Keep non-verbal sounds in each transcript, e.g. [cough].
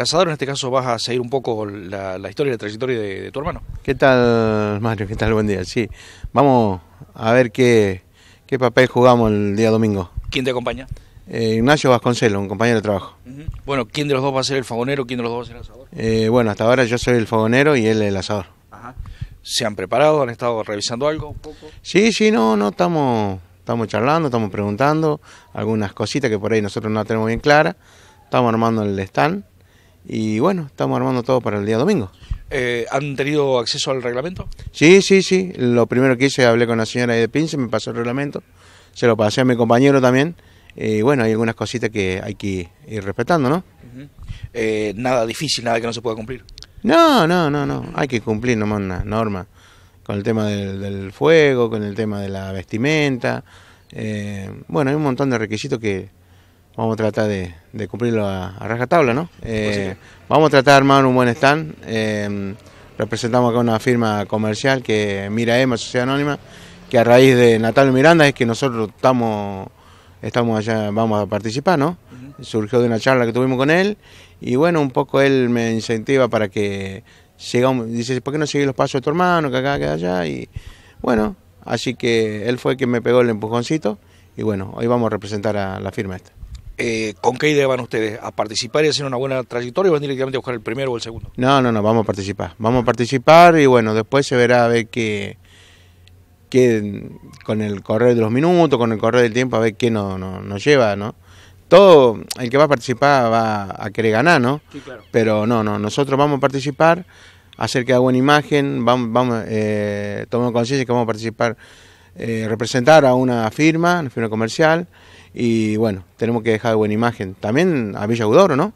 asador en este caso vas a seguir un poco la, historia y la trayectoria de, tu hermano. ¿Qué tal, Mario? ¿Qué tal? Buen día. Sí, vamos a ver qué, papel jugamos el día domingo. ¿Quién te acompaña? Eh, Ignacio Vasconcelo, un compañero de trabajo. Bueno, ¿quién de los dos va a ser el fogonero? ¿Quién de los dos va a ser el asador? Eh, bueno, hasta ahora yo soy el fogonero y él el asador. ¿Se han preparado? ¿Han estado revisando algo un poco? Sí, sí, no, no, estamos, estamos charlando, estamos preguntando algunas cositas que por ahí nosotros no tenemos bien claras. Estamos armando el stand y bueno, estamos armando todo para el día domingo. Eh, ¿Han tenido acceso al reglamento? Sí, sí, sí. Lo primero que hice, hablé con la señora de Pince, me pasó el reglamento. Se lo pasé a mi compañero también. Y bueno, hay algunas cositas que hay que ir respetando, ¿no? Eh, nada difícil, nada que no se pueda cumplir. No, no, no, no. Hay que cumplir nomás una norma. Con el tema del fuego, con el tema de la vestimenta. Eh, bueno, hay un montón de requisitos que, vamos a tratar de, cumplirlo a, rajatabla, ¿no? Eh, vamos a tratar de armar un buen stand. Em, representamos acá una firma comercial que Mira Emma, Sociedad Anónima, que a raíz de Natalio Miranda es que nosotros estamos, estamos allá, vamos a participar, ¿no? Surgió de una charla que tuvimos con él y bueno, un poco él me incentiva para que llegamos, dice, ¿por qué no seguir los pasos de tu hermano, que acá, que allá? Y bueno, así que él fue quien me pegó el empujoncito y bueno, hoy vamos a representar a la firma esta. Eh, ¿Con qué idea van ustedes? ¿A participar y hacer una buena trayectoria o van directamente a buscar el primero o el segundo? No, no, no, vamos a participar. Vamos a participar y bueno, después se verá a ver qué, con el correr de los minutos, con el correr del tiempo, a ver qué nos no, lleva, ¿no? Todo el que va a participar va a querer ganar, ¿no? Sí, claro. Pero no, no, nosotros vamos a participar, hacer que haga buena imagen, vamos, vamos eh, tomemos conciencia que vamos a participar eh, representar a una firma, una firma comercial, y bueno, tenemos que dejar buena imagen. También a Villa ¿no?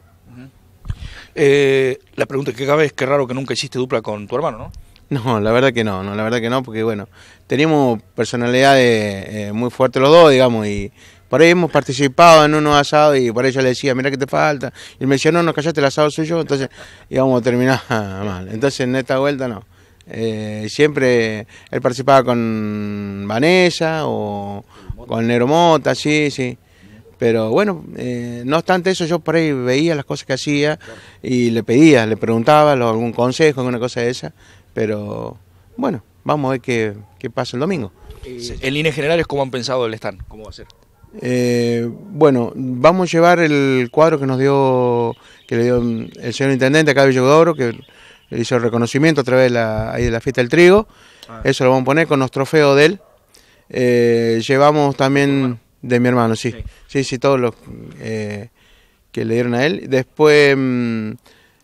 Eh, la pregunta es que cabe es que raro que nunca hiciste dupla con tu hermano, ¿no? [laughs] No, la verdad que no, no, la verdad que no, porque bueno, teníamos personalidades eh, muy fuertes los dos, digamos, y por ahí hemos participado en unos asados y por ahí yo le decía, mira que te falta, y él me decía, no, no, callaste el asado soy yo, entonces íbamos a terminar [laughs] mal. Entonces en esta vuelta no. Eh, siempre él participaba con Vanessa o con Neromota, sí, sí. Pero bueno, eh, no obstante eso, yo por ahí veía las cosas que hacía y le pedía, le preguntaba algún consejo, alguna cosa de esa. Pero bueno, vamos a ver qué, pasa el domingo. En líneas generales, ¿cómo han pensado el stand? ¿Cómo va a ser? Eh, bueno, vamos a llevar el cuadro que nos dio, que le dio el señor intendente acá de que hizo el reconocimiento a través de la, fiesta del trigo. Ah. Eso lo vamos a poner con los trofeos de él. Eh, llevamos también de mi hermano, sí. Sí, sí, todos los eh, que le dieron a él. Después mm,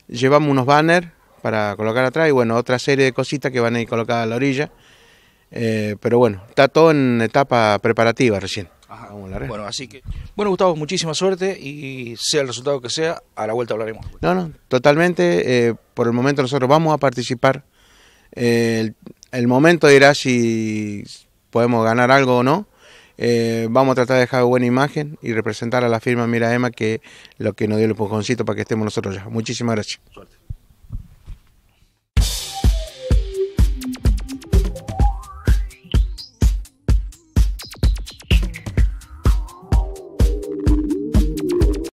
llevamos unos banners para colocar atrás y bueno, otra serie de cositas que van a ir colocadas a la orilla. Eh, pero bueno, está todo en etapa preparativa recién. Bueno, así que. Bueno, Gustavo, muchísima suerte y sea el resultado que sea, a la vuelta hablaremos. No, no, totalmente. Eh, por el momento nosotros vamos a participar. Eh, el, momento dirá si podemos ganar algo o no. Eh, vamos a tratar de dejar buena imagen y representar a la firma Mira Ema, que lo que nos dio el empujoncito para que estemos nosotros ya. Muchísimas gracias.